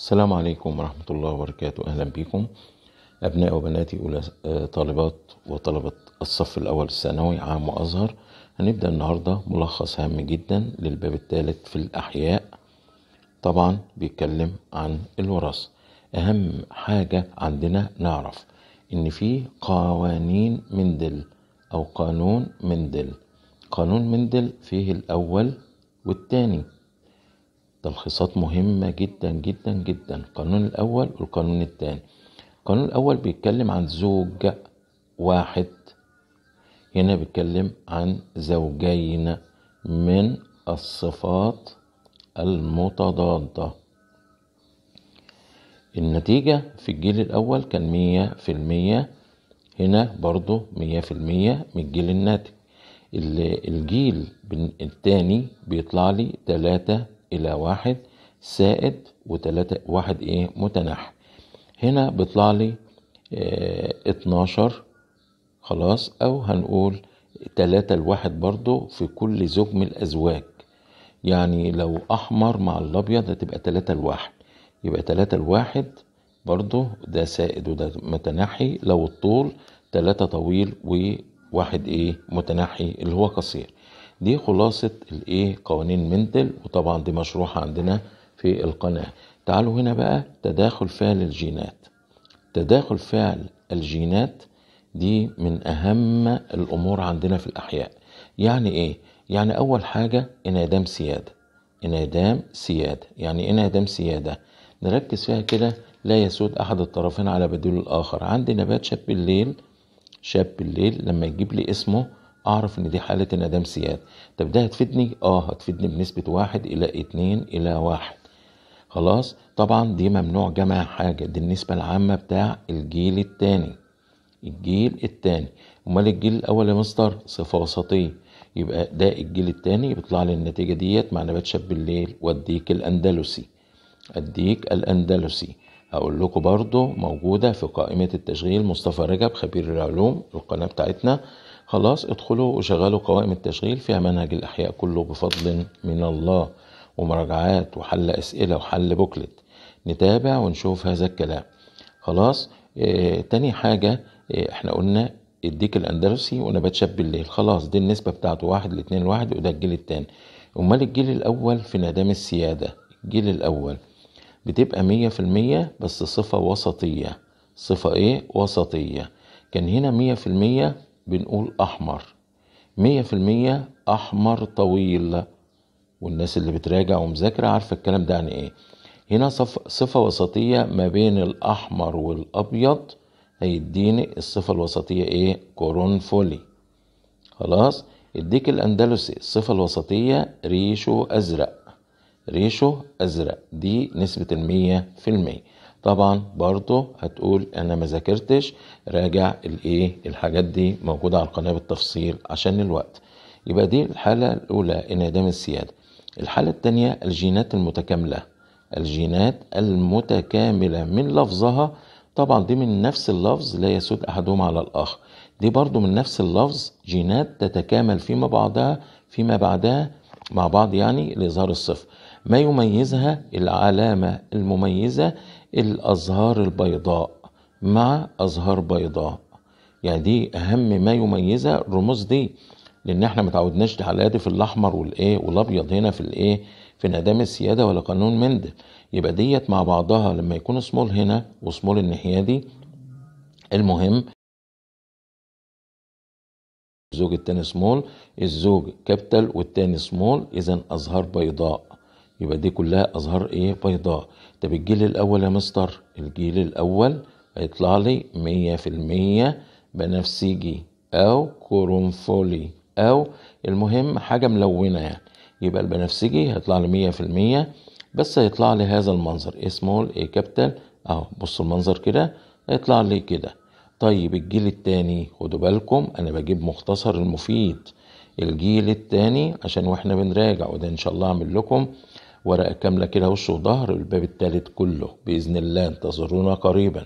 السلام عليكم ورحمة الله وبركاته أهلا بكم أبناء وبناتي أولى آه، طالبات وطلبة الصف الأول الثانوي عام وأزهر هنبدأ النهاردة ملخص هام جدا للباب الثالث في الأحياء طبعا بيتكلم عن الوراثة أهم حاجة عندنا نعرف إن في قوانين مندل أو قانون مندل قانون مندل فيه الأول والتاني تلخيصات مهمة جدا جدا جدا القانون الأول والقانون الثاني القانون الأول بيتكلم عن زوج واحد هنا بيتكلم عن زوجين من الصفات المتضادة النتيجة في الجيل الأول كان مية في المية هنا برضو مية في المية من الجيل الناتج الجيل التاني بيطلع لي تلاتة إلى واحد سائد وتلاتة واحد إيه متناحي هنا بيطلع لي اه اتناشر خلاص أو هنقول تلاتة لواحد برضو في كل زوج من الأزواج يعني لو أحمر مع الأبيض هتبقى تلاتة لواحد يبقى تلاتة لواحد برضو ده سائد وده متناحي لو الطول تلاتة طويل وواحد إيه متناحي اللي هو قصير دي خلاصة الايه قوانين منتل وطبعا دي مشروحة عندنا في القناة تعالوا هنا بقى تداخل فعل الجينات تداخل فعل الجينات دي من أهم الأمور عندنا في الأحياء يعني إيه؟ يعني أول حاجة انعدام سيادة انعدام سيادة يعني انعدام سيادة نركز فيها كده لا يسود أحد الطرفين على بديل الآخر عندي نبات شاب الليل شاب الليل لما يجيب لي اسمه اعرف ان دي حالة انعدام سياد طب ده هتفيدني اه هتفيدني بنسبة واحد الى اتنين الى واحد خلاص طبعا دي ممنوع جمع حاجة دي النسبة العامة بتاع الجيل التاني الجيل التاني امال الجيل الاول يا مستر صفة وسطية يبقى ده الجيل التاني بيطلع لي النتيجة ديت مع نبات شاب الليل واديك الاندلسي اديك الاندلسي هقول لكم برضو موجودة في قائمة التشغيل مصطفى رجب خبير العلوم القناة بتاعتنا خلاص ادخلوا وشغلوا قوائم التشغيل فيها منهج الأحياء كله بفضل من الله ومراجعات وحل أسئلة وحل بوكلت نتابع ونشوف هذا الكلام خلاص اه تاني حاجة اه احنا قلنا الديك الأندلسي ونبات شاب الليل خلاص دي النسبة بتاعته واحد لاتنين واحد وده الجيل التاني أمال الجيل الأول في ندام السيادة الجيل الأول بتبقى مية في المية بس صفة وسطية صفة ايه وسطية كان هنا مية في المية بنقول أحمر مية في المية أحمر طويل والناس اللي بتراجع ومذاكرة عارفة الكلام ده عن يعني إيه هنا صفة وسطية ما بين الأحمر والأبيض هيديني الصفة الوسطية إيه كورونفولي خلاص الديك الأندلسي الصفة الوسطية ريشه أزرق ريشه أزرق دي نسبة المية في المية طبعا برضه هتقول انا ما ذاكرتش راجع الايه الحاجات دي موجوده على القناه بالتفصيل عشان الوقت يبقى دي الحاله الاولى انعدام السياده الحاله الثانيه الجينات المتكامله الجينات المتكامله من لفظها طبعا دي من نفس اللفظ لا يسود احدهما على الاخر دي برضو من نفس اللفظ جينات تتكامل فيما بعدها فيما بعدها مع بعض يعني لإظهار الصفر ما يميزها العلامة المميزة الأزهار البيضاء مع أزهار بيضاء يعني دي أهم ما يميزها الرموز دي لأن احنا متعودناش على في الأحمر والإيه والأبيض هنا في الإيه في انعدام السيادة ولا قانون مندل يبقى ديت مع بعضها لما يكون سمول هنا وسمول الناحية دي المهم الزوج التاني سمول الزوج كابتل والتاني سمول إذا أزهار بيضاء يبقى دي كلها أزهار إيه بيضاء طب الجيل الأول يا مستر الجيل الأول هيطلع لي مية في المية بنفسجي أو كورنفولي أو المهم حاجة ملونة يعني يبقى البنفسجي هيطلع لي مية في المية بس هيطلع لي هذا المنظر إيه سمول إيه كابيتال أهو بصوا المنظر كده هيطلع لي كده طيب الجيل التاني خدوا بالكم أنا بجيب مختصر المفيد الجيل التاني عشان واحنا بنراجع وده إن شاء الله أعمل لكم ورقة كاملة كده وش وظهر الباب التالت كله بإذن الله انتظرونا قريبا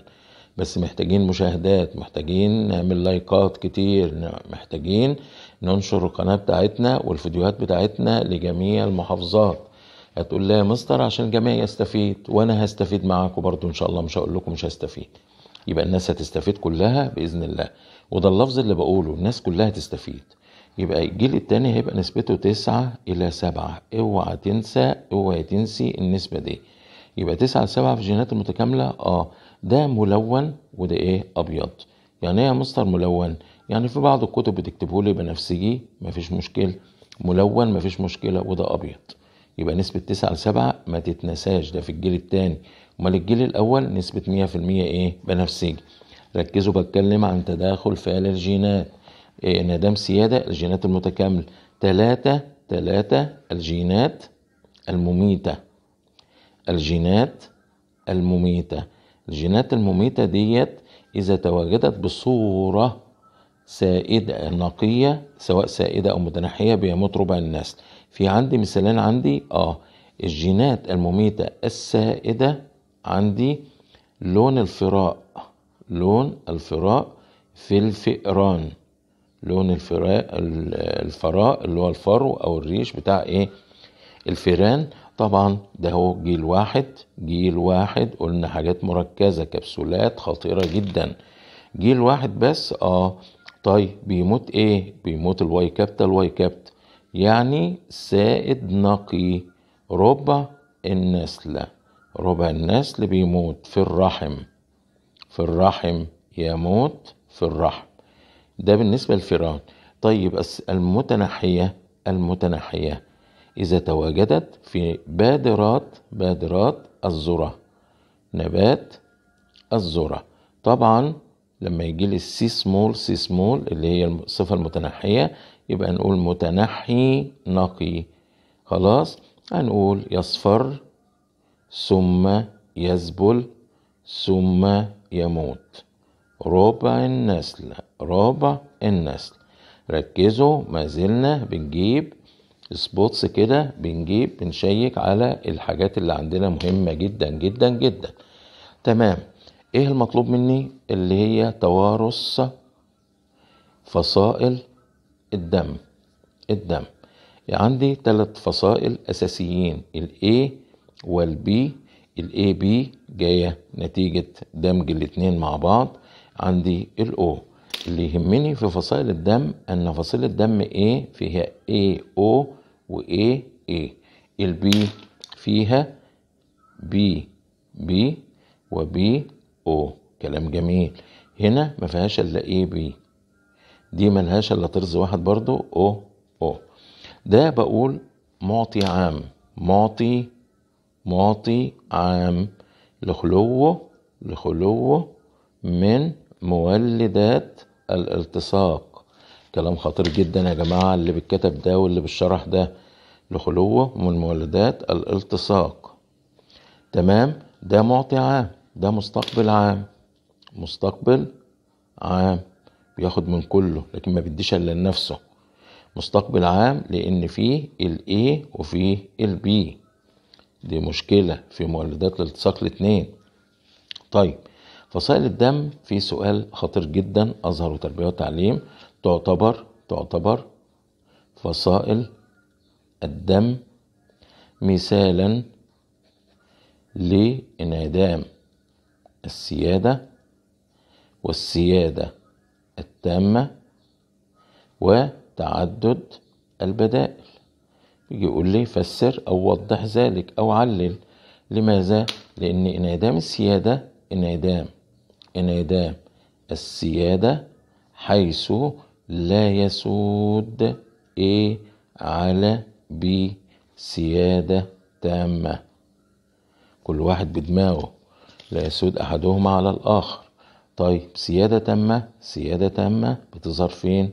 بس محتاجين مشاهدات محتاجين نعمل لايكات كتير محتاجين ننشر القناة بتاعتنا والفيديوهات بتاعتنا لجميع المحافظات هتقول لي يا مستر عشان الجميع يستفيد وانا هستفيد معاكم برضو ان شاء الله مش هقول لكم مش هستفيد يبقى الناس هتستفيد كلها باذن الله وده اللفظ اللي بقوله الناس كلها تستفيد يبقى الجيل التاني هيبقى نسبته تسعة إلى سبعة اوعى تنسى اوعى تنسي النسبة دي يبقى تسعة لسبعة في الجينات المتكاملة اه ده ملون وده ايه أبيض يعني ايه يا مستر ملون؟ يعني في بعض الكتب بتكتبه لي بنفسجي مفيش مشكلة ملون مفيش مشكلة وده أبيض يبقى نسبة تسعة لسبعة ما تتنساش ده في الجيل التاني أمال الجيل الأول نسبة مية في المية إيه بنفسجي ركزوا بتكلم عن تداخل فعل الجينات إيه، انعدام سيادة الجينات المتكامل ثلاثة ثلاثة الجينات المميتة الجينات المميتة الجينات المميتة ديت إذا تواجدت بصورة سائدة نقية سواء سائدة أو متنحية بيموت ربع النسل في عندي مثالين عندي آه الجينات المميتة السائدة عندي لون الفراء لون الفراء في الفئران لون الفراء الفراء اللي هو الفرو او الريش بتاع ايه الفيران طبعا ده هو جيل واحد جيل واحد قلنا حاجات مركزة كبسولات خطيرة جدا جيل واحد بس اه طيب بيموت ايه بيموت الواي كابتا الواي كابتا يعني سائد نقي ربع النسلة ربع النسل بيموت في الرحم في الرحم يموت في الرحم ده بالنسبة للفيران طيب المتنحية المتنحية إذا تواجدت في بادرات بادرات الذرة نبات الذرة طبعا لما يجي لي السي سمول سي سمول اللي هي الصفة المتنحية يبقى نقول متنحي نقي خلاص هنقول يصفر ثم يذبل ثم يموت ربع النسل ربع النسل ركزوا ما زلنا بنجيب سبوتس كده بنجيب بنشيك على الحاجات اللي عندنا مهمة جدا جدا جدا تمام ايه المطلوب مني اللي هي توارث فصائل الدم الدم يعني عندي ثلاث فصائل اساسيين الاي والبي الاي بي جايه نتيجه دمج الاتنين مع بعض عندي الاو اللي يهمني في فصائل الدم ان فصيله الدم A فيها A O و A A البي فيها B B و B O كلام جميل هنا ما فيهاش الا A B دي ملهاش الا طرز واحد برضو O O ده بقول معطي عام معطي معطي عام لخلوه لخلوه من مولدات الالتصاق كلام خطير جدا يا جماعة اللي بالكتب ده واللي بالشرح ده لخلوه من مولدات الالتصاق تمام ده معطي عام ده مستقبل عام مستقبل عام بياخد من كله لكن ما بيديش الا لنفسه مستقبل عام لان فيه الاي وفيه البي دي مشكلة في مولدات الالتصاق الاتنين طيب فصائل الدم في سؤال خطير جدا أظهر وتربية وتعليم تعتبر تعتبر فصائل الدم مثالا لانعدام السيادة والسيادة التامة وتعدد البدائل يجي يقول لي فسر أو وضح ذلك أو علل لماذا؟ لأن انعدام السيادة انعدام انعدام السيادة حيث لا يسود A على B سيادة تامة كل واحد بدماغه لا يسود أحدهما على الآخر طيب سيادة تامة سيادة تامة بتظهر فين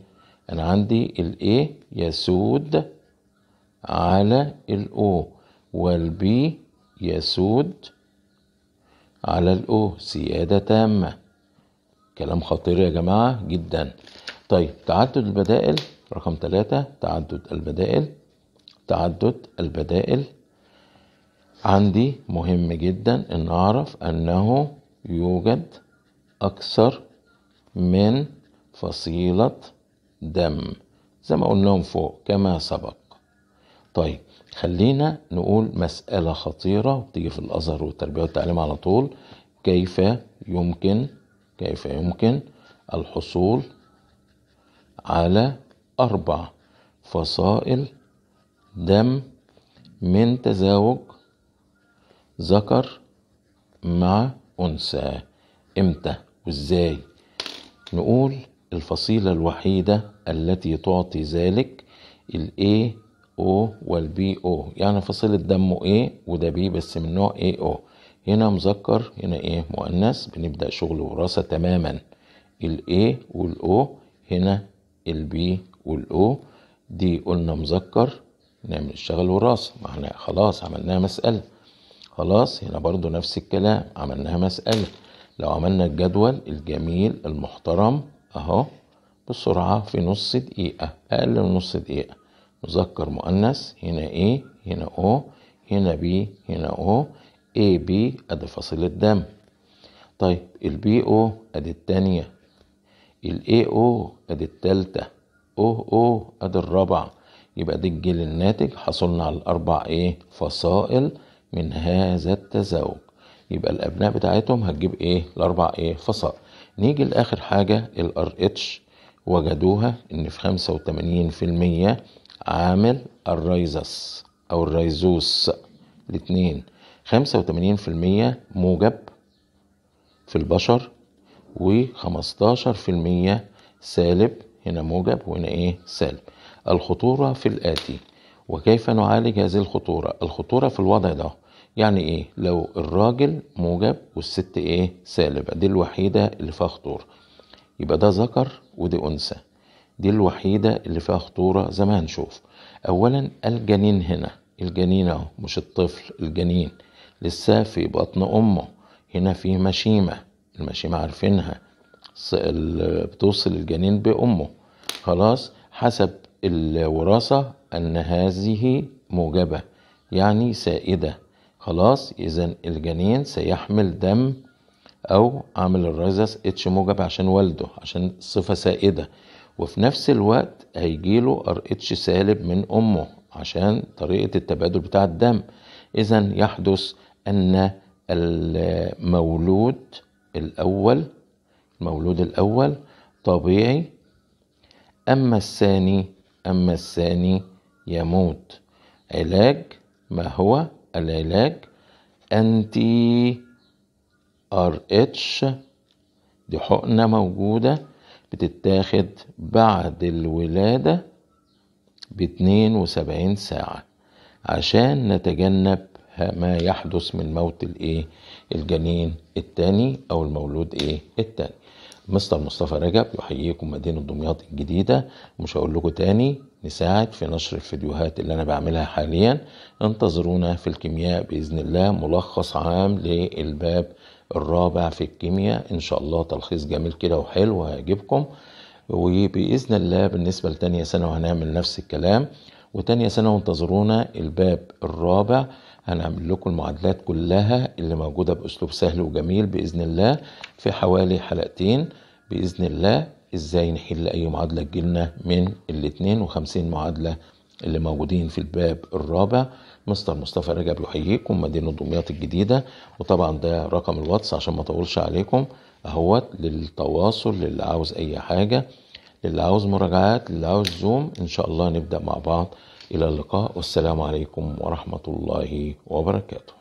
أنا عندي ال A يسود على الاو O والبي يسود على الأو سيادة تامة كلام خطير يا جماعة جدا طيب تعدد البدائل رقم ثلاثة تعدد البدائل تعدد البدائل عندي مهم جدا ان اعرف انه يوجد اكثر من فصيلة دم زي ما قلناهم فوق كما سبق طيب خلينا نقول مسألة خطيرة وبتيجي في الأزهر والتربية والتعليم على طول كيف يمكن كيف يمكن الحصول على أربع فصائل دم من تزاوج ذكر مع أنثى إمتى وإزاي نقول الفصيلة الوحيدة التي تعطي ذلك الإيه O والبي O يعني فصيلة دمه A وده B بس من نوع AO هنا مذكر هنا ايه مؤنث بنبدأ شغل وراثة تماما ال A وال O هنا ال B وال O دي قلنا مذكر نعمل الشغل وراثة ما احنا خلاص عملناها مسألة خلاص هنا برضو نفس الكلام عملناها مسألة لو عملنا الجدول الجميل المحترم اهو بسرعة في نص دقيقة أقل من نص دقيقة مذكر مؤنث هنا A هنا O هنا B هنا O A B ادي فصيلة دم طيب البي او ادي التانية الاي او ادي التالتة او او ادي الرابعة يبقى دي الجيل الناتج حصلنا على الاربع ايه فصائل من هذا التزاوج يبقى الابناء بتاعتهم هتجيب ايه الاربع ايه فصائل نيجي لاخر حاجة الار اتش وجدوها ان في خمسة وتمانين في المية عامل الريزس أو الريزوس الاتنين خمسة وتمانين في المية موجب في البشر وخمستاشر في المية سالب هنا موجب وهنا ايه سالب الخطورة في الآتي وكيف نعالج هذه الخطورة الخطورة في الوضع ده يعني ايه لو الراجل موجب والست ايه سالب دي الوحيدة اللي فيها خطورة يبقى ده ذكر ودي أنثى دي الوحيدة اللي فيها خطورة زي ما هنشوف أولا الجنين هنا الجنين أهو مش الطفل الجنين لسه في بطن أمه هنا في مشيمة المشيمة عارفينها بتوصل الجنين بأمه خلاص حسب الوراثة أن هذه موجبة يعني سائدة خلاص إذا الجنين سيحمل دم أو عامل الرزس اتش موجب عشان والده عشان صفة سائدة وفي نفس الوقت هيجيله ار اتش سالب من امه عشان طريقه التبادل بتاع الدم اذا يحدث ان المولود الاول المولود الاول طبيعي اما الثاني اما الثاني يموت علاج ما هو العلاج انتي ار اتش دي حقنه موجوده بتتاخد بعد الولادة باتنين وسبعين ساعة عشان نتجنب ما يحدث من موت الايه الجنين التاني او المولود ايه التاني مستر مصطفى رجب يحييكم مدينة دمياط الجديدة مش هقول لكم تاني نساعد في نشر الفيديوهات اللي أنا بعملها حاليا انتظرونا في الكيمياء بإذن الله ملخص عام للباب الرابع في الكيمياء ان شاء الله تلخيص جميل كده وحلو هيعجبكم وباذن الله بالنسبه لتانية ثانوي هنعمل نفس الكلام وتانية ثانوي انتظرونا الباب الرابع هنعمل لكم المعادلات كلها اللي موجوده باسلوب سهل وجميل باذن الله في حوالي حلقتين باذن الله ازاي نحل اي معادله تجيلنا من الاتنين وخمسين معادله اللي موجودين في الباب الرابع مستر مصطفى رجب يحييكم مدينة دمياط الجديدة وطبعا ده رقم الواتس عشان ما اطولش عليكم اهوت للتواصل للي عاوز اي حاجة للي عاوز مراجعات للي عاوز زوم ان شاء الله نبدأ مع بعض الى اللقاء والسلام عليكم ورحمة الله وبركاته